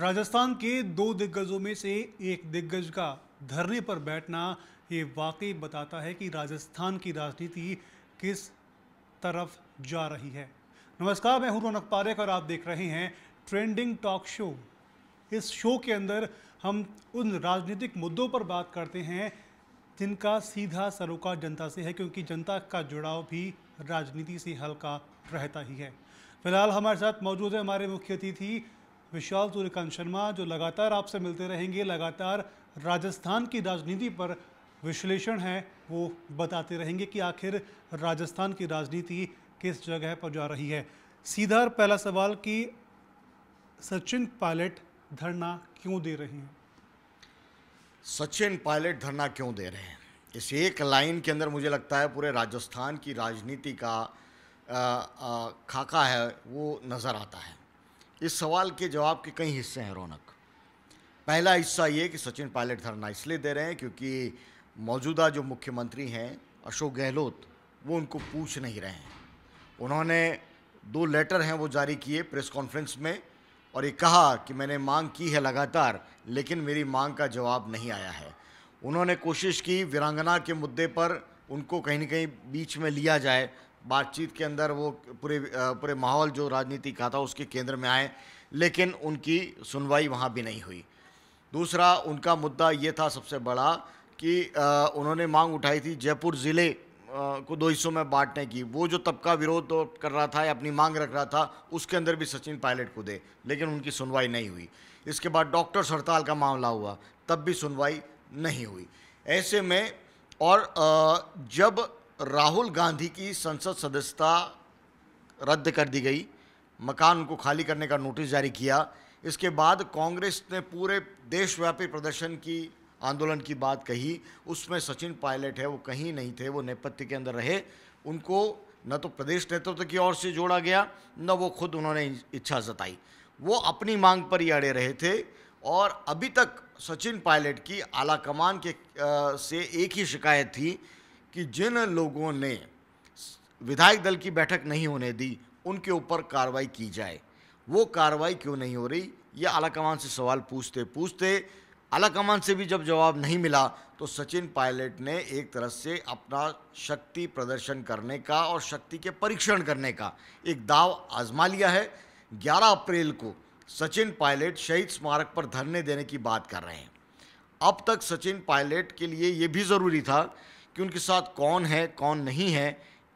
राजस्थान के दो दिग्गजों में से एक दिग्गज का धरने पर बैठना ये वाकई बताता है कि राजस्थान की राजनीति किस तरफ जा रही है नमस्कार मैं हूं रौनक पारेक और आप देख रहे हैं ट्रेंडिंग टॉक शो इस शो के अंदर हम उन राजनीतिक मुद्दों पर बात करते हैं जिनका सीधा सरोकार जनता से है क्योंकि जनता का जुड़ाव भी राजनीति से हल्का रहता ही है फिलहाल हमारे साथ मौजूद है हमारे मुख्य अतिथि विशाल सूर्यकांत शर्मा जो लगातार आपसे मिलते रहेंगे लगातार राजस्थान की राजनीति पर विश्लेषण है वो बताते रहेंगे कि आखिर राजस्थान की राजनीति किस जगह पर जा रही है सीधा पहला सवाल कि सचिन पायलट धरना क्यों दे रहे हैं सचिन पायलट धरना क्यों दे रहे हैं इस एक लाइन के अंदर मुझे लगता है पूरे राजस्थान की राजनीति का आ, आ, खाका है वो नज़र आता है इस सवाल के जवाब के कई हिस्से हैं रौनक पहला हिस्सा ये कि सचिन पायलट धरना इसलिए दे रहे हैं क्योंकि मौजूदा जो मुख्यमंत्री हैं अशोक गहलोत वो उनको पूछ नहीं रहे हैं उन्होंने दो लेटर हैं वो जारी किए प्रेस कॉन्फ्रेंस में और ये कहा कि मैंने मांग की है लगातार लेकिन मेरी मांग का जवाब नहीं आया है उन्होंने कोशिश की वीरांगना के मुद्दे पर उनको कहीं ना कहीं बीच में लिया जाए बातचीत के अंदर वो पूरे पूरे माहौल जो राजनीति का था उसके केंद्र में आए लेकिन उनकी सुनवाई वहाँ भी नहीं हुई दूसरा उनका मुद्दा ये था सबसे बड़ा कि उन्होंने मांग उठाई थी जयपुर ज़िले को दो हिस्सों में बांटने की वो जो तबका विरोध तो कर रहा था या अपनी मांग रख रहा था उसके अंदर भी सचिन पायलट को दे लेकिन उनकी सुनवाई नहीं हुई इसके बाद डॉक्टर्स हड़ताल का मामला हुआ तब भी सुनवाई नहीं हुई ऐसे में और जब राहुल गांधी की संसद सदस्यता रद्द कर दी गई मकान उनको खाली करने का नोटिस जारी किया इसके बाद कांग्रेस ने पूरे देशव्यापी प्रदर्शन की आंदोलन की बात कही उसमें सचिन पायलट है वो कहीं नहीं थे वो नेपथ्य के अंदर रहे उनको न तो प्रदेश नेतृत्व की ओर से जोड़ा गया न वो खुद उन्होंने इच्छा जताई वो अपनी मांग पर ही अड़े रहे थे और अभी तक सचिन पायलट की आला कमान के आ, से एक ही शिकायत थी कि जिन लोगों ने विधायक दल की बैठक नहीं होने दी उनके ऊपर कार्रवाई की जाए वो कार्रवाई क्यों नहीं हो रही ये आला कमान से सवाल पूछते पूछते आला कमान से भी जब जवाब नहीं मिला तो सचिन पायलट ने एक तरह से अपना शक्ति प्रदर्शन करने का और शक्ति के परीक्षण करने का एक दाव आजमा लिया है 11 अप्रैल को सचिन पायलट शहीद स्मारक पर धरने देने की बात कर रहे हैं अब तक सचिन पायलट के लिए ये भी ज़रूरी था कि उनके साथ कौन है कौन नहीं है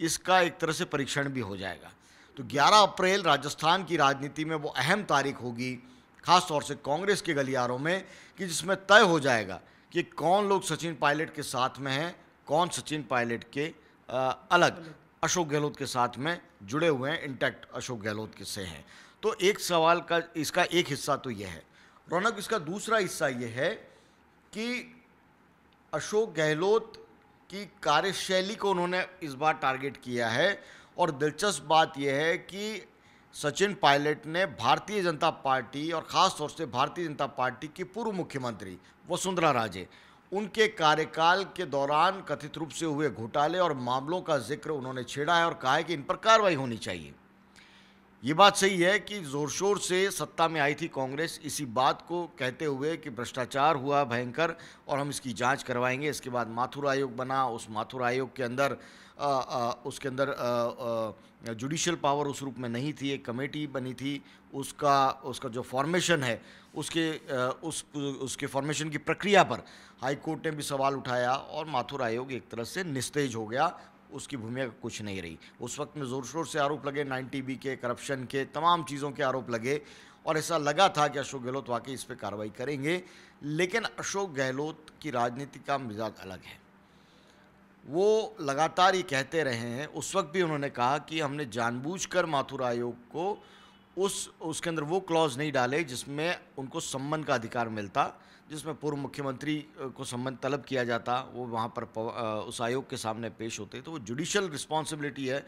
इसका एक तरह से परीक्षण भी हो जाएगा तो 11 अप्रैल राजस्थान की राजनीति में वो अहम तारीख होगी ख़ास तौर से कांग्रेस के गलियारों में कि जिसमें तय हो जाएगा कि कौन लोग सचिन पायलट के साथ में हैं कौन सचिन पायलट के आ, अलग अशोक गहलोत के साथ में जुड़े हुए हैं इंटैक्ट अशोक गहलोत के से हैं तो एक सवाल का इसका एक हिस्सा तो यह है रौनक इसका दूसरा हिस्सा यह है कि अशोक गहलोत की कार्यशैली को उन्होंने इस बार टारगेट किया है और दिलचस्प बात यह है कि सचिन पायलट ने भारतीय जनता पार्टी और ख़ास तौर से भारतीय जनता पार्टी की पूर्व मुख्यमंत्री वसुंधरा राजे उनके कार्यकाल के दौरान कथित रूप से हुए घोटाले और मामलों का जिक्र उन्होंने छेड़ा है और कहा है कि इन पर कार्रवाई होनी चाहिए ये बात सही है कि जोर शोर से सत्ता में आई थी कांग्रेस इसी बात को कहते हुए कि भ्रष्टाचार हुआ भयंकर और हम इसकी जांच करवाएंगे इसके बाद माथुर आयोग बना उस माथुर आयोग के अंदर आ, आ, उसके अंदर जुडिशियल पावर उस रूप में नहीं थी एक कमेटी बनी थी उसका उसका जो फॉर्मेशन है उसके उस उसके फॉर्मेशन की प्रक्रिया पर हाई कोर्ट ने भी सवाल उठाया और माथुर आयोग एक तरह से निस्तेज हो गया उसकी भूमिका कुछ नहीं रही उस वक्त में ज़ोर शोर से आरोप लगे नाइन्टी बी के करप्शन के तमाम चीज़ों के आरोप लगे और ऐसा लगा था कि अशोक गहलोत वाकई इस पर कार्रवाई करेंगे लेकिन अशोक गहलोत की राजनीति का मिजाज अलग है वो लगातार ये कहते रहे हैं उस वक्त भी उन्होंने कहा कि हमने जानबूझकर माथुर आयोग को उस उसके अंदर वो क्लॉज नहीं डाले जिसमें उनको सम्मन का अधिकार मिलता जिसमें पूर्व मुख्यमंत्री को संबंध तलब किया जाता वो वहाँ पर उस आयोग के सामने पेश होते तो वो जुडिशल रिस्पॉन्सिबिलिटी है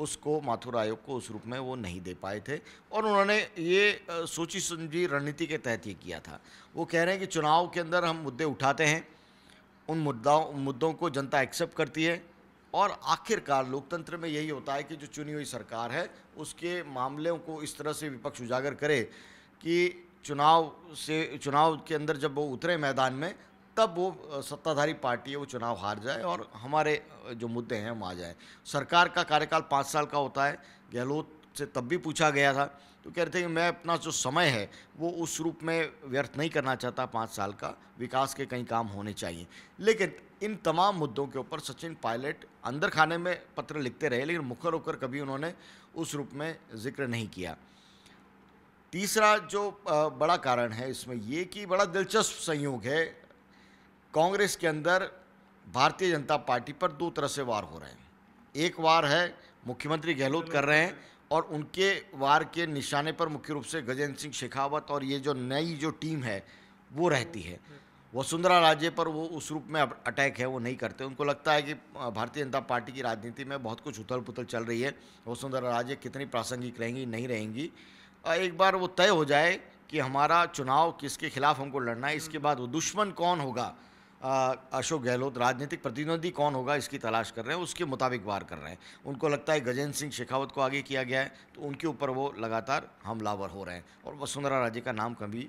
उसको माथुर आयोग को उस रूप में वो नहीं दे पाए थे और उन्होंने ये सोची समझी रणनीति के तहत ये किया था वो कह रहे हैं कि चुनाव के अंदर हम मुद्दे उठाते हैं उन मुद्दाओं मुद्दों को जनता एक्सेप्ट करती है और आखिरकार लोकतंत्र में यही होता है कि जो चुनी हुई सरकार है उसके मामलों को इस तरह से विपक्ष उजागर करे कि चुनाव से चुनाव के अंदर जब वो उतरे मैदान में तब वो सत्ताधारी पार्टी है वो चुनाव हार जाए और हमारे जो मुद्दे हैं हम आ जाए सरकार का कार्यकाल पाँच साल का होता है गहलोत से तब भी पूछा गया था तो कह रहे थे कि मैं अपना जो समय है वो उस रूप में व्यर्थ नहीं करना चाहता पाँच साल का विकास के कई काम होने चाहिए लेकिन इन तमाम मुद्दों के ऊपर सचिन पायलट अंदर खाने में पत्र लिखते रहे लेकिन मुखर होकर कभी उन्होंने उस रूप में जिक्र नहीं किया तीसरा जो बड़ा कारण है इसमें ये कि बड़ा दिलचस्प संयोग है कांग्रेस के अंदर भारतीय जनता पार्टी पर दो तरह से वार हो रहे हैं एक वार है मुख्यमंत्री गहलोत कर रहे हैं और उनके वार के निशाने पर मुख्य रूप से गजेंद्र सिंह शेखावत और ये जो नई जो टीम है वो रहती है वसुंधरा राजे पर वो उस रूप में अटैक है वो नहीं करते उनको लगता है कि भारतीय जनता पार्टी की राजनीति में बहुत कुछ उथल पुथल चल रही है वसुंधरा राजे कितनी प्रासंगिक रहेंगी नहीं रहेंगी एक बार वो तय हो जाए कि हमारा चुनाव किसके खिलाफ हमको लड़ना है इसके बाद वो दुश्मन कौन होगा अशोक गहलोत राजनीतिक प्रतिद्वंदी कौन होगा इसकी तलाश कर रहे हैं उसके मुताबिक वार कर रहे हैं उनको लगता है गजेंद्र सिंह शेखावत को आगे किया गया है तो उनके ऊपर वो लगातार हमलावर हो रहे हैं और वसुंधरा राजे का नाम कभी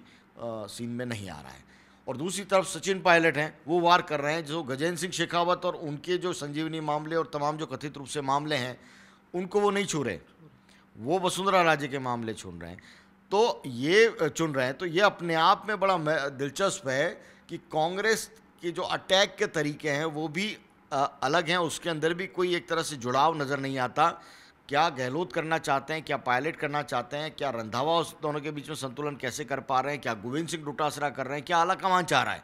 सीन में नहीं आ रहा है और दूसरी तरफ सचिन पायलट हैं वो वार कर रहे हैं जो गजेंद्र सिंह शेखावत और उनके जो संजीवनी मामले और तमाम जो कथित रूप से मामले हैं उनको वो नहीं छू रहे वो वसुंधरा राजे के मामले चुन रहे हैं तो ये चुन रहे हैं तो ये अपने आप में बड़ा दिलचस्प है कि कांग्रेस के जो अटैक के तरीके हैं वो भी अलग हैं उसके अंदर भी कोई एक तरह से जुड़ाव नज़र नहीं आता क्या गहलोत करना चाहते हैं क्या पायलट करना चाहते हैं क्या रंधावा उस दोनों के बीच में संतुलन कैसे कर पा रहे हैं क्या गोविंद सिंह डोटासरा कर रहे हैं क्या आला कमान चाह रहा है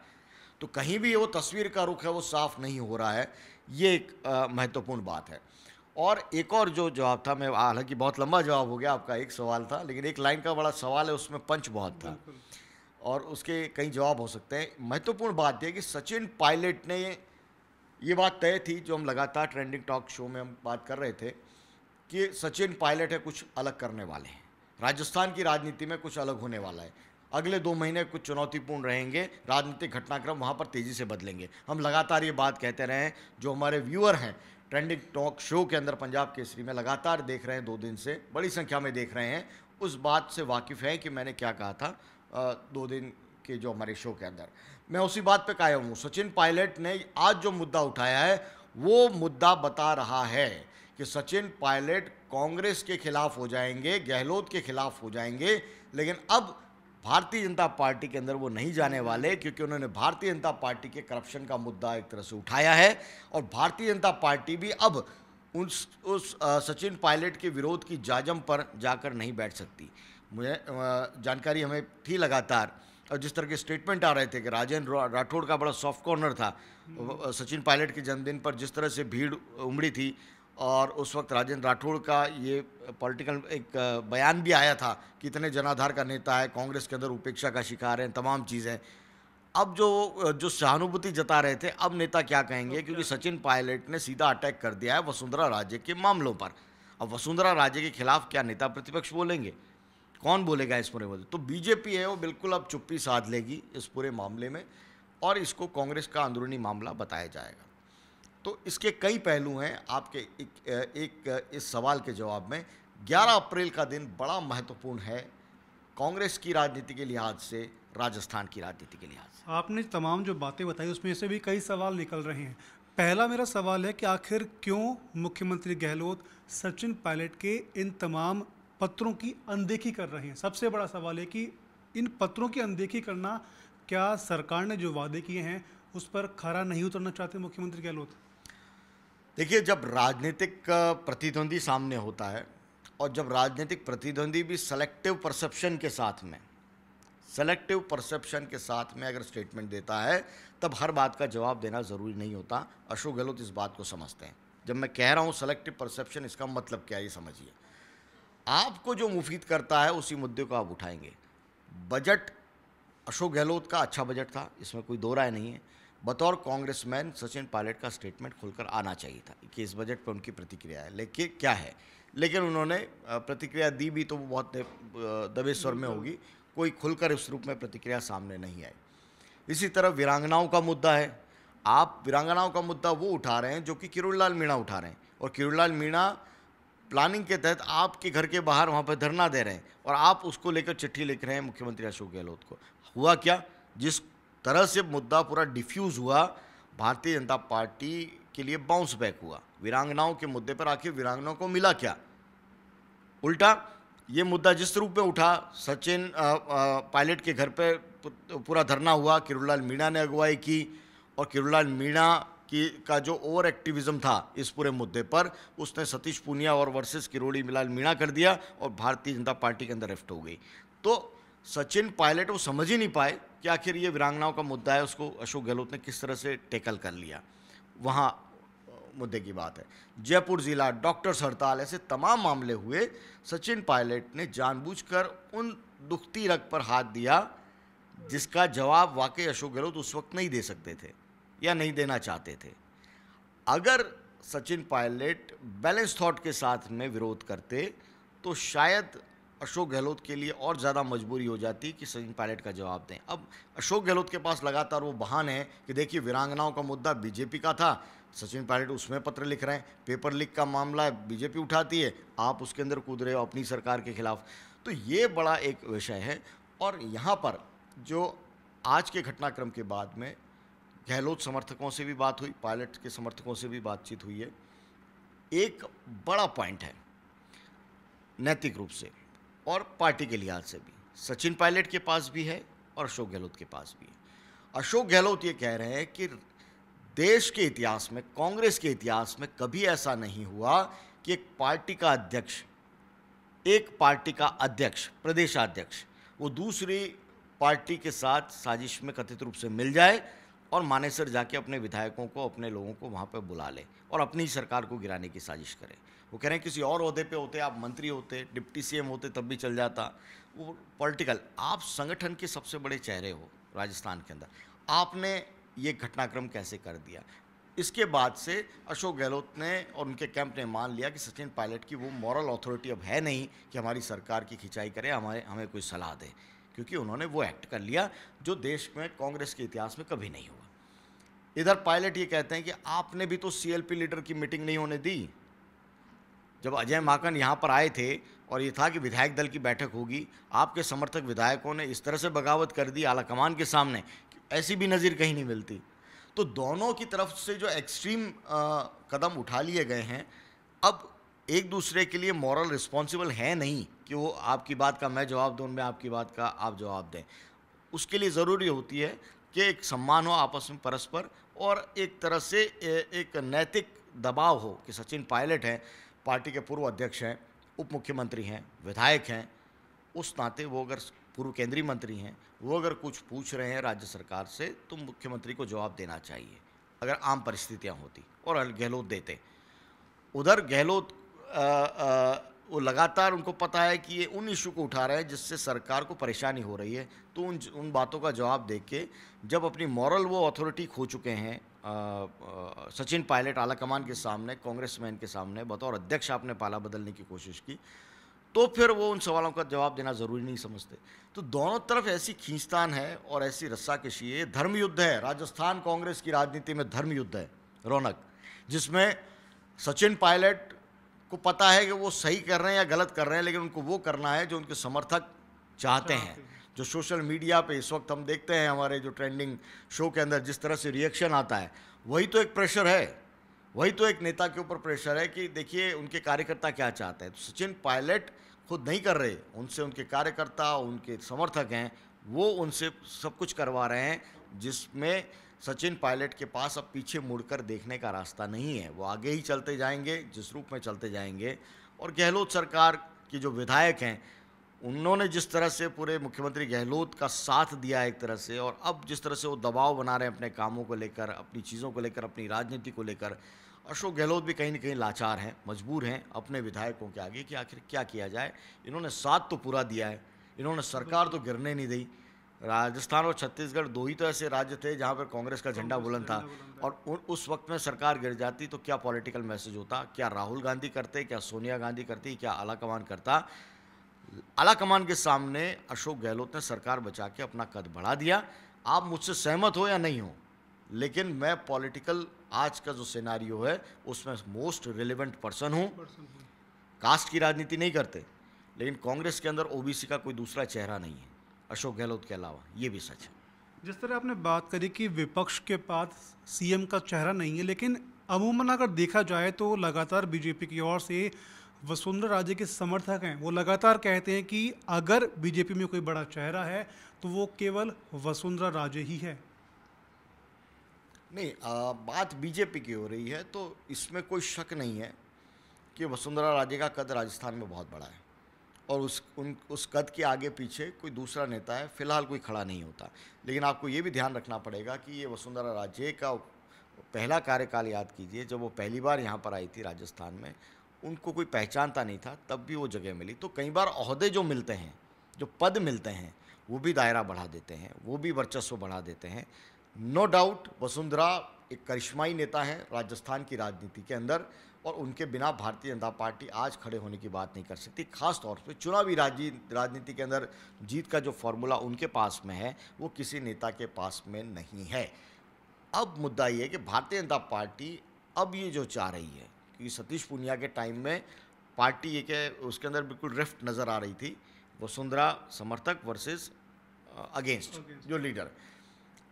तो कहीं भी वो तस्वीर का रुख है वो साफ नहीं हो रहा है ये एक महत्वपूर्ण बात है और एक और जो जवाब था मैं हालांकि बहुत लंबा जवाब हो गया आपका एक सवाल था लेकिन एक लाइन का बड़ा सवाल है उसमें पंच बहुत था और उसके कई जवाब हो सकते हैं महत्वपूर्ण बात यह कि सचिन पायलट ने ये बात तय थी जो हम लगातार ट्रेंडिंग टॉक शो में हम बात कर रहे थे कि सचिन पायलट है कुछ अलग करने वाले हैं राजस्थान की राजनीति में कुछ अलग होने वाला है अगले दो महीने कुछ चुनौतीपूर्ण रहेंगे राजनीतिक घटनाक्रम वहाँ पर तेज़ी से बदलेंगे हम लगातार ये बात कहते रहे हैं जो हमारे व्यूअर हैं ट्रेंडिंग टॉक शो के अंदर पंजाब केसरी में लगातार देख रहे हैं दो दिन से बड़ी संख्या में देख रहे हैं उस बात से वाकिफ़ हैं कि मैंने क्या कहा था दो दिन के जो हमारे शो के अंदर मैं उसी बात पे कायम हूँ सचिन पायलट ने आज जो मुद्दा उठाया है वो मुद्दा बता रहा है कि सचिन पायलट कांग्रेस के खिलाफ हो जाएंगे गहलोत के खिलाफ हो जाएंगे लेकिन अब भारतीय जनता पार्टी के अंदर वो नहीं जाने वाले क्योंकि उन्होंने भारतीय जनता पार्टी के करप्शन का मुद्दा एक तरह से उठाया है और भारतीय जनता पार्टी भी अब उस उस सचिन पायलट के विरोध की जाजम पर जाकर नहीं बैठ सकती मुझे जानकारी हमें थी लगातार और जिस तरह के स्टेटमेंट आ रहे थे कि राजेंद्र राठौड़ का बड़ा सॉफ्ट कॉर्नर था सचिन पायलट के जन्मदिन पर जिस तरह से भीड़ उमड़ी थी और उस वक्त राजेंद्र राठौड़ का ये पॉलिटिकल एक बयान भी आया था कि इतने जनाधार का नेता है कांग्रेस के अंदर उपेक्षा का शिकार है तमाम चीज़ें अब जो जो सहानुभूति जता रहे थे अब नेता क्या कहेंगे क्योंकि सचिन पायलट ने सीधा अटैक कर दिया है वसुंधरा राजे के मामलों पर अब वसुंधरा राजे के खिलाफ क्या नेता प्रतिपक्ष बोलेंगे कौन बोलेगा इस पूरे मुद्दे तो बीजेपी है वो बिल्कुल अब चुप्पी साध लेगी इस पूरे मामले में और इसको कांग्रेस का अंदरूनी मामला बताया जाएगा तो इसके कई पहलू हैं आपके एक, एक इस सवाल के जवाब में 11 अप्रैल का दिन बड़ा महत्वपूर्ण है कांग्रेस की राजनीति के लिहाज से राजस्थान की राजनीति के लिहाज से आपने तमाम जो बातें बताई उसमें से भी कई सवाल निकल रहे हैं पहला मेरा सवाल है कि आखिर क्यों मुख्यमंत्री गहलोत सचिन पायलट के इन तमाम पत्रों की अनदेखी कर रहे हैं सबसे बड़ा सवाल है कि इन पत्रों की अनदेखी करना क्या सरकार ने जो वादे किए हैं उस पर खरा नहीं उतरना चाहते मुख्यमंत्री गहलोत देखिए जब राजनीतिक प्रतिद्वंदी सामने होता है और जब राजनीतिक प्रतिद्वंदी भी सेलेक्टिव परसेप्शन के साथ में सेलेक्टिव परसेप्शन के साथ में अगर स्टेटमेंट देता है तब हर बात का जवाब देना ज़रूरी नहीं होता अशोक गहलोत इस बात को समझते हैं जब मैं कह रहा हूँ सेलेक्टिव परसेप्शन इसका मतलब क्या है ये समझिए आपको जो मुफीद करता है उसी मुद्दे को आप उठाएंगे बजट अशोक गहलोत का अच्छा बजट था इसमें कोई दो राय नहीं है बतौर कांग्रेसमैन सचिन पायलट का स्टेटमेंट खुलकर आना चाहिए था कि इस बजट पर उनकी प्रतिक्रिया है लेकिन क्या है लेकिन उन्होंने प्रतिक्रिया दी भी तो वो बहुत दबे स्वर में होगी कोई खुलकर इस रूप में प्रतिक्रिया सामने नहीं आई इसी तरह वीरांगनाओं का मुद्दा है आप वीरांगनाओं का मुद्दा वो उठा रहे हैं जो कि किरणलाल मीणा उठा रहे हैं और किरणलाल मीणा प्लानिंग के तहत आपके घर के बाहर वहाँ पर धरना दे रहे हैं और आप उसको लेकर चिट्ठी लिख रहे हैं मुख्यमंत्री अशोक गहलोत को हुआ क्या जिस तरह से मुद्दा पूरा डिफ्यूज़ हुआ भारतीय जनता पार्टी के लिए बाउंस बैक हुआ वीरांगनाओं के मुद्दे पर आखिर वीरांगनाओं को मिला क्या उल्टा ये मुद्दा जिस रूप में उठा सचिन पायलट के घर पे पूरा धरना हुआ किरुलाल मीणा ने अगुवाई की और किरुलाल मीणा की का जो ओवर एक्टिविज्म था इस पूरे मुद्दे पर उसने सतीश पूनिया और वर्सेस किरोड़ी मिलाल मीणा कर दिया और भारतीय जनता पार्टी के अंदर रिफ्ट हो गई तो सचिन पायलट वो समझ ही नहीं पाए कि आखिर ये वीरांगनाओं का मुद्दा है उसको अशोक गहलोत ने किस तरह से टेकल कर लिया वहाँ मुद्दे की बात है जयपुर ज़िला डॉक्टर्स हड़ताल ऐसे तमाम मामले हुए सचिन पायलट ने जानबूझकर उन दुखती रग पर हाथ दिया जिसका जवाब वाकई अशोक गहलोत उस वक्त नहीं दे सकते थे या नहीं देना चाहते थे अगर सचिन पायलट बैलेंस थॉट के साथ में विरोध करते तो शायद अशोक गहलोत के लिए और ज़्यादा मजबूरी हो जाती कि सचिन पायलट का जवाब दें अब अशोक गहलोत के पास लगातार वो बहान है कि देखिए वीरांगनाओं का मुद्दा बीजेपी का था सचिन पायलट उसमें पत्र लिख रहे हैं पेपर लीक का मामला बीजेपी उठाती है आप उसके अंदर कूद रहे हो अपनी सरकार के खिलाफ तो ये बड़ा एक विषय है और यहाँ पर जो आज के घटनाक्रम के बाद में गहलोत समर्थकों से भी बात हुई पायलट के समर्थकों से भी बातचीत हुई है एक बड़ा पॉइंट है नैतिक रूप से और पार्टी के लिहाज से भी सचिन पायलट के पास भी है और अशोक गहलोत के पास भी है अशोक गहलोत ये कह रहे हैं कि देश के इतिहास में कांग्रेस के इतिहास में कभी ऐसा नहीं हुआ कि एक पार्टी का अध्यक्ष एक पार्टी का अध्यक्ष प्रदेशाध्यक्ष वो दूसरी पार्टी के साथ साजिश में कथित रूप से मिल जाए और मानेसर जाके अपने विधायकों को अपने लोगों को वहाँ पर बुला ले और अपनी सरकार को गिराने की साजिश करे वो कह रहे हैं किसी और अहदे पे होते आप मंत्री होते डिप्टी सीएम होते तब भी चल जाता वो पॉलिटिकल आप संगठन के सबसे बड़े चेहरे हो राजस्थान के अंदर आपने ये घटनाक्रम कैसे कर दिया इसके बाद से अशोक गहलोत ने और उनके कैंप ने मान लिया कि सचिन पायलट की वो मॉरल अथॉरिटी अब है नहीं कि हमारी सरकार की खिंचाई करे हमारे हमें कोई सलाह दे क्योंकि उन्होंने वो एक्ट कर लिया जो देश में कांग्रेस के इतिहास में कभी नहीं हुआ इधर पायलट ये कहते हैं कि आपने भी तो सीएलपी लीडर की मीटिंग नहीं होने दी जब अजय माकन यहाँ पर आए थे और ये था कि विधायक दल की बैठक होगी आपके समर्थक विधायकों ने इस तरह से बगावत कर दी आलाकमान के सामने ऐसी भी नज़ीर कहीं नहीं मिलती तो दोनों की तरफ से जो एक्सट्रीम कदम उठा लिए गए हैं अब एक दूसरे के लिए मॉरल रिस्पॉन्सिबल है नहीं कि वो आपकी बात का मैं जवाब दूँ मैं आपकी बात का आप जवाब दें उसके लिए ज़रूरी होती है कि एक सम्मान हो आपस में परस्पर और एक तरह से एक नैतिक दबाव हो कि सचिन पायलट हैं पार्टी के पूर्व अध्यक्ष हैं उप मुख्यमंत्री हैं विधायक हैं उस नाते वो अगर पूर्व केंद्रीय मंत्री हैं वो अगर कुछ पूछ रहे हैं राज्य सरकार से तो मुख्यमंत्री को जवाब देना चाहिए अगर आम परिस्थितियाँ होती और गहलोत देते उधर गहलोत वो लगातार उनको पता है कि ये उन इशू को उठा रहे हैं जिससे सरकार को परेशानी हो रही है तो उन उन बातों का जवाब दे के जब अपनी मॉरल वो अथॉरिटी खो चुके हैं सचिन पायलट आलाकमान के सामने कांग्रेस मैन के सामने बतौर अध्यक्ष आपने पाला बदलने की कोशिश की तो फिर वो उन सवालों का जवाब देना ज़रूरी नहीं समझते तो दोनों तरफ ऐसी खींचतान है और ऐसी रस्साकशी है धर्म युद्ध है राजस्थान कांग्रेस की राजनीति में धर्म युद्ध है रौनक जिसमें सचिन पायलट को पता है कि वो सही कर रहे हैं या गलत कर रहे हैं लेकिन उनको वो करना है जो उनके समर्थक चाहते हैं जो सोशल मीडिया पे इस वक्त हम देखते हैं हमारे जो ट्रेंडिंग शो के अंदर जिस तरह से रिएक्शन आता है वही तो एक प्रेशर है वही तो एक नेता के ऊपर प्रेशर है कि देखिए उनके कार्यकर्ता क्या चाहते हैं तो सचिन पायलट खुद नहीं कर रहे उनसे उनके कार्यकर्ता उनके समर्थक हैं वो उनसे सब कुछ करवा रहे हैं जिसमें सचिन पायलट के पास अब पीछे मुड़कर देखने का रास्ता नहीं है वो आगे ही चलते जाएंगे जिस रूप में चलते जाएंगे और गहलोत सरकार की जो विधायक हैं उन्होंने जिस तरह से पूरे मुख्यमंत्री गहलोत का साथ दिया एक तरह से और अब जिस तरह से वो दबाव बना रहे हैं अपने कामों को लेकर अपनी चीज़ों को लेकर अपनी राजनीति को लेकर अशोक गहलोत भी कहीं ना कहीं लाचार हैं मजबूर हैं अपने विधायकों के आगे कि आखिर क्या किया जाए इन्होंने साथ तो पूरा दिया है इन्होंने सरकार तो गिरने नहीं दी राजस्थान और छत्तीसगढ़ दो ही तो ऐसे राज्य थे जहाँ पर कांग्रेस का झंडा बुलंद था और उस वक्त में सरकार गिर जाती तो क्या पॉलिटिकल मैसेज होता क्या राहुल गांधी करते क्या सोनिया गांधी करती क्या आला कमान करता आला कमान के सामने अशोक गहलोत ने सरकार बचा के अपना कद बढ़ा दिया आप मुझसे सहमत हो या नहीं हो लेकिन मैं पॉलिटिकल आज का जो सिनारियो है उसमें मोस्ट रिलेवेंट पर्सन हूँ कास्ट की राजनीति नहीं करते लेकिन कांग्रेस के अंदर ओबीसी का कोई दूसरा चेहरा नहीं है अशोक गहलोत के अलावा ये भी सच है जिस तरह आपने बात करी कि विपक्ष के पास सीएम का चेहरा नहीं है लेकिन अमूमन अगर देखा जाए तो लगातार बीजेपी की ओर से वसुंधरा राजे के समर्थक हैं वो लगातार कहते हैं कि अगर बीजेपी में कोई बड़ा चेहरा है तो वो केवल वसुंधरा राजे ही है नहीं आ, बात बीजेपी की हो रही है तो इसमें कोई शक नहीं है कि वसुंधरा राजे का कद राजस्थान में बहुत बड़ा है और उस उन उस कद के आगे पीछे कोई दूसरा नेता है फिलहाल कोई खड़ा नहीं होता लेकिन आपको ये भी ध्यान रखना पड़ेगा कि ये वसुंधरा राजे का पहला कार्यकाल याद कीजिए जब वो पहली बार यहाँ पर आई थी राजस्थान में उनको कोई पहचानता नहीं था तब भी वो जगह मिली तो कई बार अहदे जो मिलते हैं जो पद मिलते हैं वो भी दायरा बढ़ा देते हैं वो भी वर्चस्व बढ़ा देते हैं नो डाउट वसुंधरा एक करिश्माई नेता है राजस्थान की राजनीति के अंदर और उनके बिना भारतीय जनता पार्टी आज खड़े होने की बात नहीं कर सकती खास तौर पे चुनावी राजनीति के अंदर जीत का जो फॉर्मूला उनके पास में है वो किसी नेता के पास में नहीं है अब मुद्दा ये है कि भारतीय जनता पार्टी अब ये जो चाह रही है क्योंकि सतीश पुनिया के टाइम में पार्टी है उसके अंदर बिल्कुल रिफ्ट नज़र आ रही थी वसुंधरा समर्थक वर्सेस अगेंस्ट जो लीडर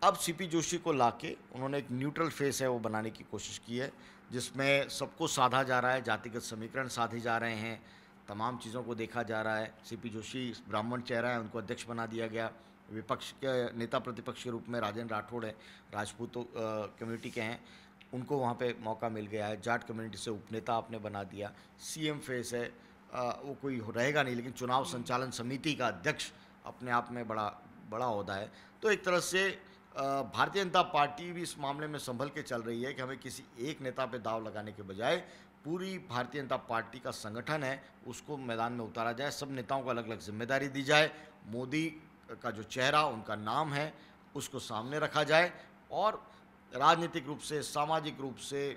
अब सीपी जोशी को लाके उन्होंने एक न्यूट्रल फेस है वो बनाने की कोशिश की है जिसमें सबको साधा जा रहा है जातिगत समीकरण साधे जा रहे हैं तमाम चीज़ों को देखा जा रहा है सीपी जोशी ब्राह्मण चेहरा है उनको अध्यक्ष बना दिया गया विपक्ष के नेता प्रतिपक्ष के रूप में राजेंद्र राठौड़ है राजपूत कम्युनिटी के हैं उनको वहाँ पे मौका मिल गया है जाट कम्युनिटी से उपनेता आपने बना दिया सीएम फेस है आ, वो कोई रहेगा नहीं लेकिन चुनाव हम्म। संचालन समिति का अध्यक्ष अपने आप में बड़ा बड़ा होता है तो एक तरह से भारतीय जनता पार्टी भी इस मामले में संभल के चल रही है कि हमें किसी एक नेता पे दाव लगाने के बजाय पूरी भारतीय जनता पार्टी का संगठन है उसको मैदान में उतारा जाए सब नेताओं को अलग अलग जिम्मेदारी दी जाए मोदी का जो चेहरा उनका नाम है उसको सामने रखा जाए और राजनीतिक रूप से सामाजिक रूप से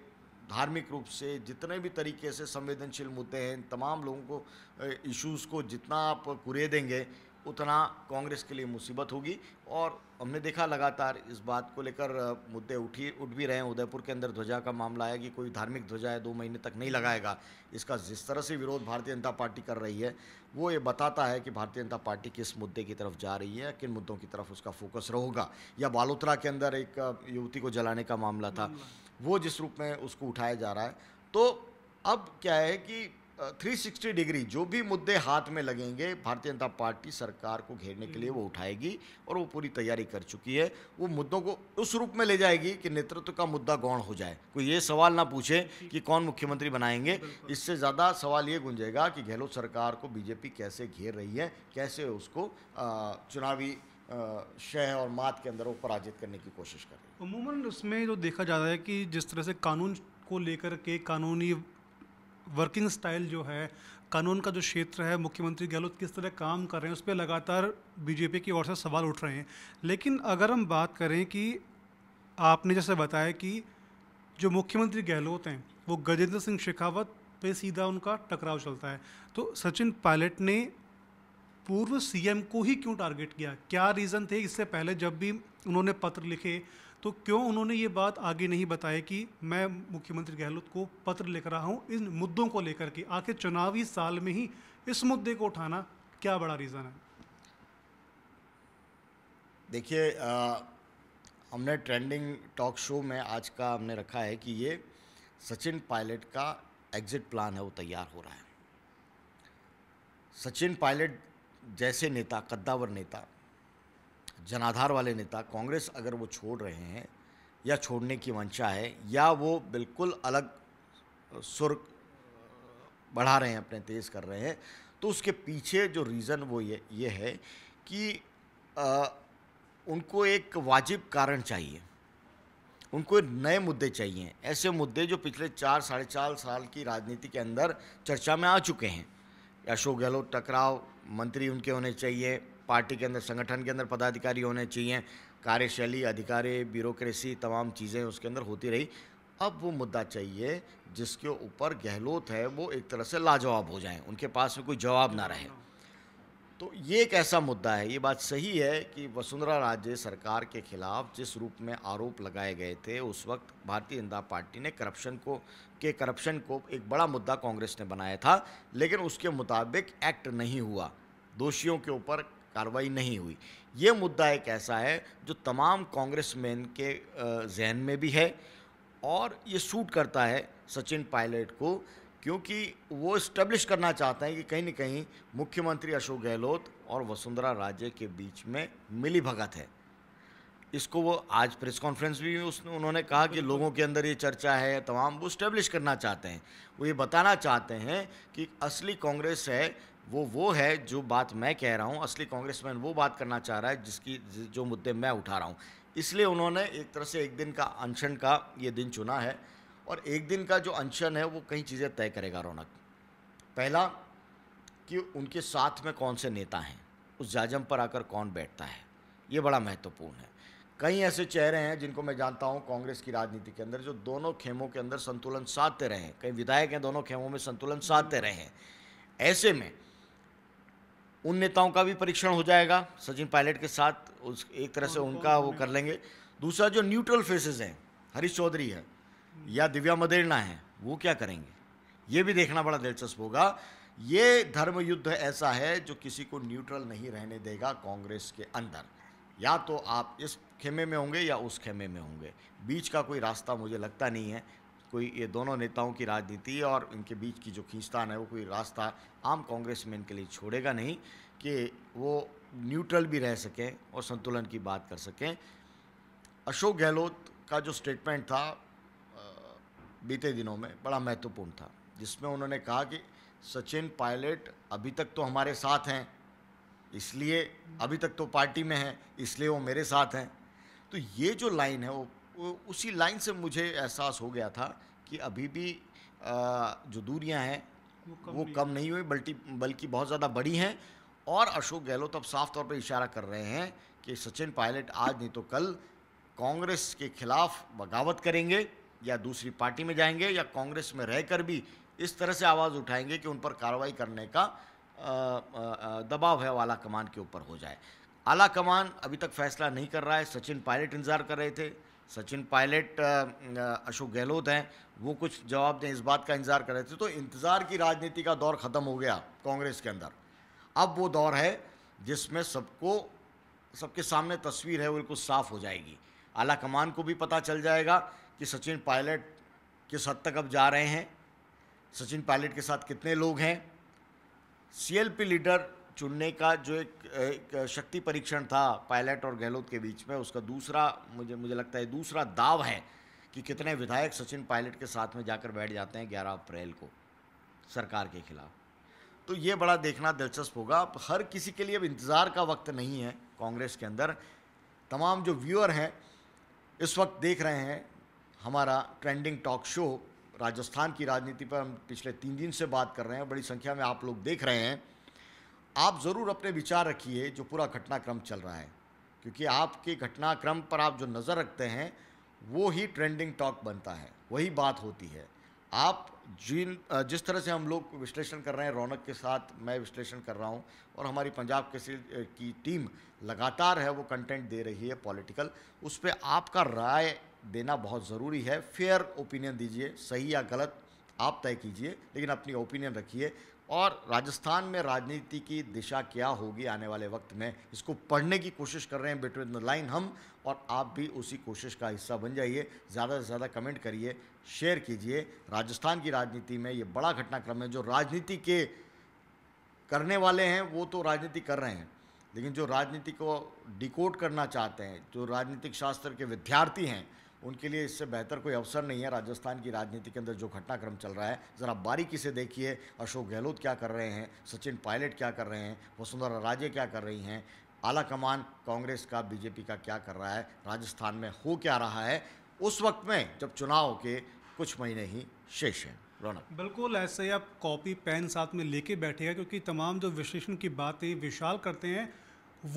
धार्मिक रूप से जितने भी तरीके से संवेदनशील मुद्दे हैं तमाम लोगों को इश्यूज़ को जितना आप कुरे देंगे उतना कांग्रेस के लिए मुसीबत होगी और हमने देखा लगातार इस बात को लेकर मुद्दे उठी उठ भी रहे हैं उदयपुर के अंदर ध्वजा का मामला आया कि कोई धार्मिक ध्वजा है दो महीने तक नहीं लगाएगा इसका जिस तरह से विरोध भारतीय जनता पार्टी कर रही है वो ये बताता है कि भारतीय जनता पार्टी किस मुद्दे की तरफ जा रही है किन मुद्दों की तरफ उसका फोकस रहेगा या बालोतरा के अंदर एक युवती को जलाने का मामला था वो जिस रूप में उसको उठाया जा रहा है तो अब क्या है कि 360 डिग्री जो भी मुद्दे हाथ में लगेंगे भारतीय जनता पार्टी सरकार को घेरने के लिए वो हम्म। उठाएगी और वो पूरी तैयारी कर चुकी है वो मुद्दों को उस रूप में ले जाएगी कि नेतृत्व का मुद्दा गौण हो जाए कोई ये सवाल ना पूछे कि कौन मुख्यमंत्री बनाएंगे इससे ज़्यादा सवाल ये गुंजेगा कि गहलोत सरकार को बीजेपी कैसे घेर रही है कैसे उसको चुनावी शह और मात के अंदर वो पराजित करने की कोशिश कर रही है उसमें जो देखा जा रहा है कि जिस तरह से कानून को लेकर के कानूनी वर्किंग स्टाइल जो है कानून का जो क्षेत्र है मुख्यमंत्री गहलोत किस तरह काम कर रहे हैं उस पर लगातार बीजेपी की ओर से सवाल उठ रहे हैं लेकिन अगर हम बात करें कि आपने जैसे बताया कि जो मुख्यमंत्री गहलोत हैं वो गजेंद्र सिंह शेखावत पे सीधा उनका टकराव चलता है तो सचिन पायलट ने पूर्व सीएम को ही क्यों टारगेट किया क्या रीज़न थे इससे पहले जब भी उन्होंने पत्र लिखे तो क्यों उन्होंने ये बात आगे नहीं बताई कि मैं मुख्यमंत्री गहलोत को पत्र लिख रहा हूँ इन मुद्दों को लेकर के आखिर चुनावी साल में ही इस मुद्दे को उठाना क्या बड़ा रीज़न है देखिए हमने ट्रेंडिंग टॉक शो में आज का हमने रखा है कि ये सचिन पायलट का एग्जिट प्लान है वो तैयार हो रहा है सचिन पायलट जैसे नेता कद्दावर नेता जनाधार वाले नेता कांग्रेस अगर वो छोड़ रहे हैं या छोड़ने की मंशा है या वो बिल्कुल अलग सुर बढ़ा रहे हैं अपने तेज़ कर रहे हैं तो उसके पीछे जो रीज़न वो ये ये है कि आ, उनको एक वाजिब कारण चाहिए उनको नए मुद्दे चाहिए ऐसे मुद्दे जो पिछले चार साढ़े चार साल की राजनीति के अंदर चर्चा में आ चुके हैं अशोक गहलोत टकराव मंत्री उनके होने चाहिए पार्टी के अंदर संगठन के अंदर पदाधिकारी होने चाहिए कार्यशैली अधिकारी ब्यूरोक्रेसी तमाम चीज़ें उसके अंदर होती रही अब वो मुद्दा चाहिए जिसके ऊपर गहलोत है वो एक तरह से लाजवाब हो जाए उनके पास में कोई जवाब ना रहे तो ये एक ऐसा मुद्दा है ये बात सही है कि वसुंधरा राजे सरकार के खिलाफ जिस रूप में आरोप लगाए गए थे उस वक्त भारतीय जनता पार्टी ने करप्शन को के करप्शन को एक बड़ा मुद्दा कांग्रेस ने बनाया था लेकिन उसके मुताबिक एक्ट नहीं हुआ दोषियों के ऊपर कार्रवाई नहीं हुई ये मुद्दा एक ऐसा है जो तमाम कांग्रेस मैन के जहन में भी है और ये सूट करता है सचिन पायलट को क्योंकि वो इस्टेब्लिश करना चाहते हैं कि कहीं ना कहीं मुख्यमंत्री अशोक गहलोत और वसुंधरा राजे के बीच में मिली भगत है इसको वो आज प्रेस कॉन्फ्रेंस भी उसने उन्होंने कहा कि लोगों के अंदर ये चर्चा है तमाम वो इस्टेब्लिश करना चाहते हैं वो ये बताना चाहते हैं कि असली कांग्रेस है वो वो है जो बात मैं कह रहा हूँ असली कांग्रेसमैन वो बात करना चाह रहा है जिसकी जो मुद्दे मैं उठा रहा हूँ इसलिए उन्होंने एक तरह से एक दिन का अनशन का ये दिन चुना है और एक दिन का जो अनशन है वो कई चीज़ें तय करेगा रौनक पहला कि उनके साथ में कौन से नेता हैं उस जाजम पर आकर कौन बैठता है ये बड़ा महत्वपूर्ण है कई ऐसे चेहरे हैं जिनको मैं जानता हूँ कांग्रेस की राजनीति के अंदर जो दोनों खेमों के अंदर संतुलन साधते रहे हैं कई विधायक हैं दोनों खेमों में संतुलन साधते रहे हैं ऐसे में उन नेताओं का भी परीक्षण हो जाएगा सचिन पायलट के साथ उस एक तरह से उनका वो कर लेंगे दूसरा जो न्यूट्रल फेसेस हैं हरीश चौधरी है या दिव्या मदेरना है वो क्या करेंगे ये भी देखना बड़ा दिलचस्प होगा ये धर्म युद्ध ऐसा है जो किसी को न्यूट्रल नहीं रहने देगा कांग्रेस के अंदर या तो आप इस खेमे में होंगे या उस खेमे में होंगे बीच का कोई रास्ता मुझे लगता नहीं है कोई ये दोनों नेताओं की राजनीति और इनके बीच की जो खींचतान है वो कोई रास्ता आम कांग्रेस में इनके लिए छोड़ेगा नहीं कि वो न्यूट्रल भी रह सकें और संतुलन की बात कर सकें अशोक गहलोत का जो स्टेटमेंट था बीते दिनों में बड़ा महत्वपूर्ण था जिसमें उन्होंने कहा कि सचिन पायलट अभी तक तो हमारे साथ हैं इसलिए अभी तक तो पार्टी में हैं इसलिए वो मेरे साथ हैं तो ये जो लाइन है वो उसी लाइन से मुझे एहसास हो गया था कि अभी भी जो दूरियां हैं वो कम वो कम नहीं हुई बल्कि बल्कि बहुत ज़्यादा बड़ी हैं और अशोक गहलोत अब साफ तौर पर इशारा कर रहे हैं कि सचिन पायलट आज नहीं तो कल कांग्रेस के खिलाफ बगावत करेंगे या दूसरी पार्टी में जाएंगे या कांग्रेस में रहकर भी इस तरह से आवाज़ उठाएंगे कि उन पर कार्रवाई करने का दबाव है वाला कमान के ऊपर हो जाए आला कमान अभी तक फैसला नहीं कर रहा है सचिन पायलट इंतज़ार कर रहे थे सचिन पायलट अशोक गहलोत हैं वो कुछ जवाब दें इस बात का इंतज़ार कर रहे थे तो इंतज़ार की राजनीति का दौर ख़त्म हो गया कांग्रेस के अंदर अब वो दौर है जिसमें सबको सबके सामने तस्वीर है वो बिल्कुल साफ़ हो जाएगी आला कमान को भी पता चल जाएगा कि सचिन पायलट किस हद तक अब जा रहे हैं सचिन पायलट के साथ कितने लोग हैं सीएलपी लीडर चुनने का जो एक, एक शक्ति परीक्षण था पायलट और गहलोत के बीच में उसका दूसरा मुझे मुझे लगता है दूसरा दाव है कि कितने विधायक सचिन पायलट के साथ में जाकर बैठ जाते हैं 11 अप्रैल को सरकार के खिलाफ तो ये बड़ा देखना दिलचस्प होगा हर किसी के लिए अब इंतज़ार का वक्त नहीं है कांग्रेस के अंदर तमाम जो व्यूअर हैं इस वक्त देख रहे हैं हमारा ट्रेंडिंग टॉक शो राजस्थान की राजनीति पर हम पिछले तीन दिन से बात कर रहे हैं बड़ी संख्या में आप लोग देख रहे हैं आप ज़रूर अपने विचार रखिए जो पूरा घटनाक्रम चल रहा है क्योंकि आपके घटनाक्रम पर आप जो नज़र रखते हैं वो ही ट्रेंडिंग टॉक बनता है वही बात होती है आप जिन जिस तरह से हम लोग विश्लेषण कर रहे हैं रौनक के साथ मैं विश्लेषण कर रहा हूं और हमारी पंजाब के की टीम लगातार है वो कंटेंट दे रही है पॉलिटिकल उस पर आपका राय देना बहुत ज़रूरी है फेयर ओपिनियन दीजिए सही या गलत आप तय कीजिए लेकिन अपनी ओपिनियन रखिए और राजस्थान में राजनीति की दिशा क्या होगी आने वाले वक्त में इसको पढ़ने की कोशिश कर रहे हैं बिटवीन द लाइन हम और आप भी उसी कोशिश का हिस्सा बन जाइए ज़्यादा से ज़्यादा कमेंट करिए शेयर कीजिए राजस्थान की राजनीति में ये बड़ा घटनाक्रम है जो राजनीति के करने वाले हैं वो तो राजनीति कर रहे हैं लेकिन जो राजनीति को डिकोड करना चाहते हैं जो राजनीतिक शास्त्र के विद्यार्थी हैं उनके लिए इससे बेहतर कोई अवसर नहीं है राजस्थान की राजनीति के अंदर जो घटनाक्रम चल रहा है ज़रा बारीकी से देखिए अशोक गहलोत क्या कर रहे हैं सचिन पायलट क्या कर रहे हैं वसुंधरा राजे क्या कर रही हैं आला कमान कांग्रेस का बीजेपी का क्या कर रहा है राजस्थान में हो क्या रहा है उस वक्त में जब चुनाव के कुछ महीने ही शेष हैं रौनक बिल्कुल ऐसे ही आप कॉपी पेन साथ में लेके बैठेगा क्योंकि तमाम जो विश्लेषण की बातें विशाल करते हैं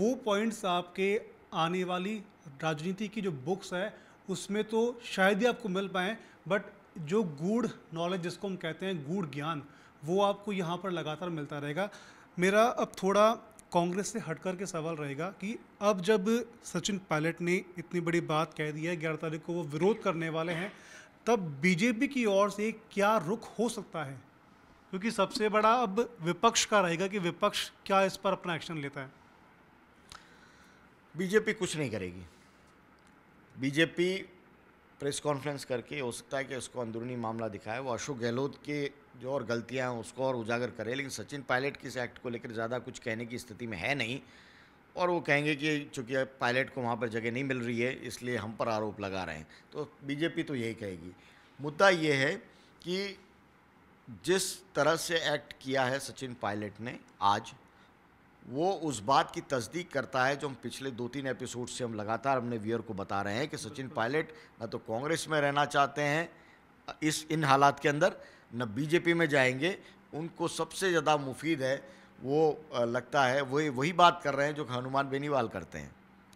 वो पॉइंट्स आपके आने वाली राजनीति की जो बुक्स है उसमें तो शायद ही आपको मिल पाए बट जो गूढ़ नॉलेज जिसको हम कहते हैं गूढ़ ज्ञान वो आपको यहाँ पर लगातार मिलता रहेगा मेरा अब थोड़ा कांग्रेस से हट कर के सवाल रहेगा कि अब जब सचिन पायलट ने इतनी बड़ी बात कह दी है ग्यारह तारीख को वो विरोध करने वाले हैं तब बीजेपी की ओर से क्या रुख हो सकता है क्योंकि सबसे बड़ा अब विपक्ष का रहेगा कि विपक्ष क्या इस पर अपना एक्शन लेता है बीजेपी कुछ नहीं करेगी बीजेपी प्रेस कॉन्फ्रेंस करके हो सकता है कि उसको अंदरूनी मामला दिखाए वो अशोक गहलोत के जो और गलतियाँ हैं उसको और उजागर करे लेकिन सचिन पायलट के इस एक्ट को लेकर ज़्यादा कुछ कहने की स्थिति में है नहीं और वो कहेंगे कि चूंकि पायलट को वहाँ पर जगह नहीं मिल रही है इसलिए हम पर आरोप लगा रहे हैं तो बीजेपी तो यही कहेगी मुद्दा ये है कि जिस तरह से एक्ट किया है सचिन पायलट ने आज वो उस बात की तस्दीक करता है जो हम पिछले दो तीन एपिसोड से हम लगातार अपने व्यूअर को बता रहे हैं कि सचिन पायलट न तो कांग्रेस में रहना चाहते हैं इस इन हालात के अंदर न बीजेपी में जाएंगे उनको सबसे ज़्यादा मुफीद है वो लगता है वही वही बात कर रहे हैं जो हनुमान बेनीवाल करते हैं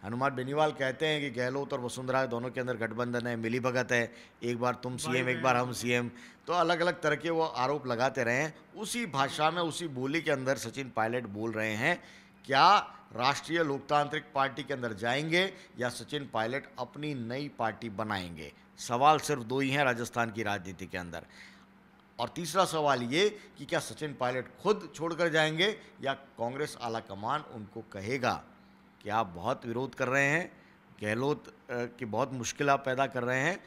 हनुमान बेनीवाल कहते हैं कि गहलोत और वसुंधरा दोनों के अंदर गठबंधन है मिली भगत है एक बार तुम सीएम एक बार हम सीएम तो अलग अलग तरह के वो आरोप लगाते रहे हैं उसी भाषा में उसी बोली के अंदर सचिन पायलट बोल रहे हैं क्या राष्ट्रीय लोकतांत्रिक पार्टी के अंदर जाएंगे या सचिन पायलट अपनी नई पार्टी बनाएंगे सवाल सिर्फ दो ही हैं राजस्थान की राजनीति के अंदर और तीसरा सवाल ये कि क्या सचिन पायलट खुद छोड़कर जाएंगे या कांग्रेस आला कमान उनको कहेगा कि आप बहुत विरोध कर रहे हैं गहलोत की बहुत मुश्किल आप पैदा कर रहे हैं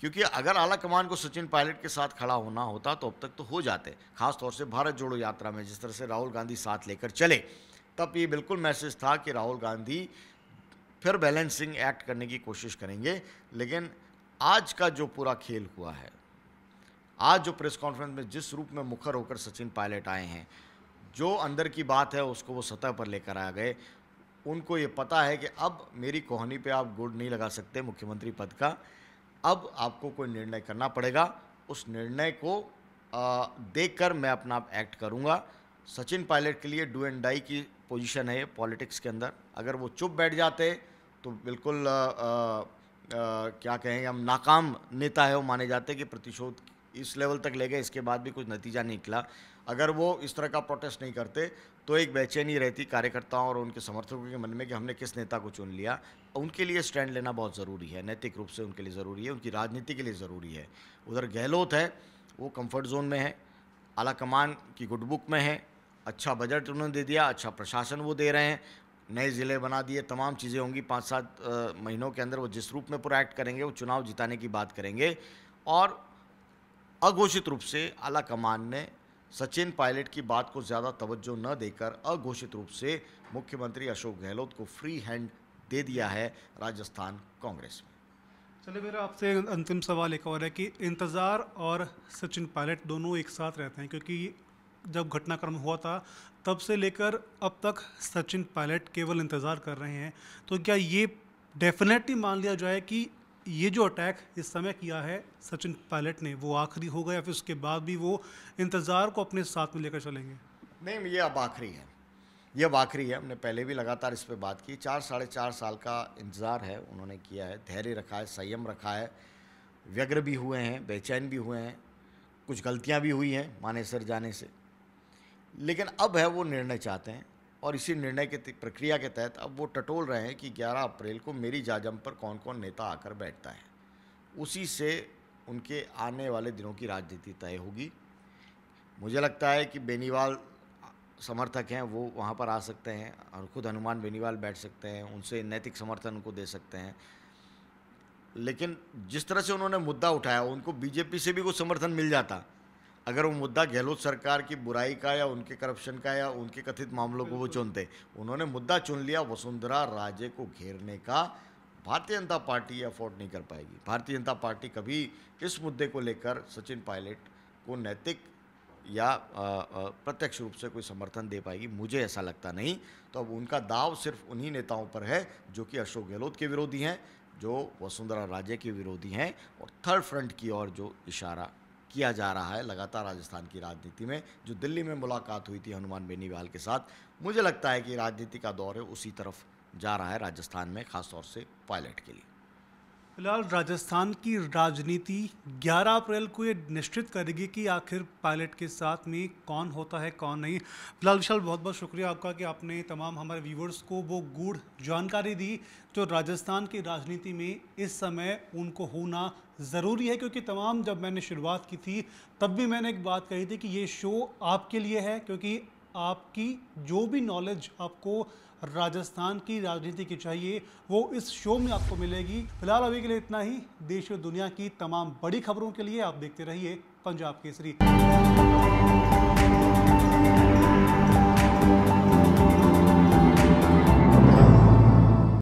क्योंकि अगर आला कमान को सचिन पायलट के साथ खड़ा होना होता तो अब तक तो हो जाते खासतौर से भारत जोड़ो यात्रा में जिस तरह से राहुल गांधी साथ लेकर चले तब ये बिल्कुल मैसेज था कि राहुल गांधी फिर बैलेंसिंग एक्ट करने की कोशिश करेंगे लेकिन आज का जो पूरा खेल हुआ है आज जो प्रेस कॉन्फ्रेंस में जिस रूप में मुखर होकर सचिन पायलट आए हैं जो अंदर की बात है उसको वो सतह पर लेकर आ गए उनको ये पता है कि अब मेरी कोहनी पे आप गुड़ नहीं लगा सकते मुख्यमंत्री पद का अब आपको कोई निर्णय करना पड़ेगा उस निर्णय को देख कर मैं अपना आप एक्ट करूँगा सचिन पायलट के लिए डू एंड डाई की पोजीशन है पॉलिटिक्स के अंदर अगर वो चुप बैठ जाते तो बिल्कुल आ, आ, आ, क्या कहेंगे हम नाकाम नेता है वो माने जाते कि प्रतिशोध इस लेवल तक ले गए इसके बाद भी कुछ नतीजा नहीं निकला अगर वो इस तरह का प्रोटेस्ट नहीं करते तो एक बेचैनी रहती कार्यकर्ताओं और उनके समर्थकों के मन में कि हमने किस नेता को चुन लिया उनके लिए स्टैंड लेना बहुत ज़रूरी है नैतिक रूप से उनके लिए ज़रूरी है उनकी राजनीति के लिए ज़रूरी है उधर गहलोत है वो कम्फर्ट जोन में है आला कमान की गुडबुक में है अच्छा बजट उन्होंने दे दिया अच्छा प्रशासन वो दे रहे हैं नए ज़िले बना दिए तमाम चीज़ें होंगी पाँच सात महीनों के अंदर वो जिस रूप में पूरा एक्ट करेंगे वो चुनाव जिताने की बात करेंगे और अघोषित रूप से आला कमान ने सचिन पायलट की बात को ज़्यादा तवज्जो न देकर अघोषित रूप से मुख्यमंत्री अशोक गहलोत को फ्री हैंड दे दिया है राजस्थान कांग्रेस में चलिए मेरा आपसे अंतिम सवाल एक और है कि इंतज़ार और सचिन पायलट दोनों एक साथ रहते हैं क्योंकि जब घटनाक्रम हुआ था तब से लेकर अब तक सचिन पायलट केवल इंतज़ार कर रहे हैं तो क्या ये डेफिनेटली मान लिया जाए कि ये जो अटैक इस समय किया है सचिन पायलट ने वो आखिरी होगा या फिर उसके बाद भी वो इंतज़ार को अपने साथ में लेकर चलेंगे नहीं ये अब आखिरी है ये अब आखिरी है हमने पहले भी लगातार इस पर बात की चार साढ़े चार साल का इंतज़ार है उन्होंने किया है धैर्य रखा है संयम रखा है व्यग्र भी हुए हैं बेचैन भी हुए हैं कुछ गलतियाँ भी हुई हैं मानेसर जाने से लेकिन अब है वो निर्णय चाहते हैं और इसी निर्णय के प्रक्रिया के तहत अब वो टटोल रहे हैं कि 11 अप्रैल को मेरी जाजम पर कौन कौन नेता आकर बैठता है उसी से उनके आने वाले दिनों की राजनीति तय होगी मुझे लगता है कि बेनीवाल समर्थक हैं वो वहाँ पर आ सकते हैं और खुद हनुमान बेनीवाल बैठ सकते हैं उनसे नैतिक समर्थन उनको दे सकते हैं लेकिन जिस तरह से उन्होंने मुद्दा उठाया उनको बीजेपी से भी कुछ समर्थन मिल जाता अगर वो मुद्दा गहलोत सरकार की बुराई का या उनके करप्शन का या उनके कथित मामलों को वो चुनते उन्होंने मुद्दा चुन लिया वसुंधरा राजे को घेरने का भारतीय जनता पार्टी अफोर्ड नहीं कर पाएगी भारतीय जनता पार्टी कभी इस मुद्दे को लेकर सचिन पायलट को नैतिक या प्रत्यक्ष रूप से कोई समर्थन दे पाएगी मुझे ऐसा लगता नहीं तो अब उनका दाव सिर्फ उन्हीं नेताओं पर है जो कि अशोक गहलोत के विरोधी हैं जो वसुंधरा राजे के विरोधी हैं और थर्ड फ्रंट की ओर जो इशारा किया जा रहा है लगातार राजस्थान की राजनीति में जो दिल्ली में मुलाकात हुई थी हनुमान बेनीवाल के साथ मुझे लगता है कि राजनीति का दौर है उसी तरफ जा रहा है राजस्थान में खासतौर से पायलट के लिए फिलहाल राजस्थान की राजनीति 11 अप्रैल को ये निश्चित करेगी कि आखिर पायलट के साथ में कौन होता है कौन नहीं फिलहाल विशाल बहुत बहुत शुक्रिया आपका कि आपने तमाम हमारे व्यूवर्स को वो गूढ़ जानकारी दी जो राजस्थान की राजनीति में इस समय उनको होना ज़रूरी है क्योंकि तमाम जब मैंने शुरुआत की थी तब भी मैंने एक बात कही थी कि ये शो आपके लिए है क्योंकि आपकी जो भी नॉलेज आपको राजस्थान की राजनीति की चाहिए वो इस शो में आपको मिलेगी फिलहाल अभी के लिए इतना ही देश और दुनिया की तमाम बड़ी खबरों के लिए आप देखते रहिए पंजाब केसरी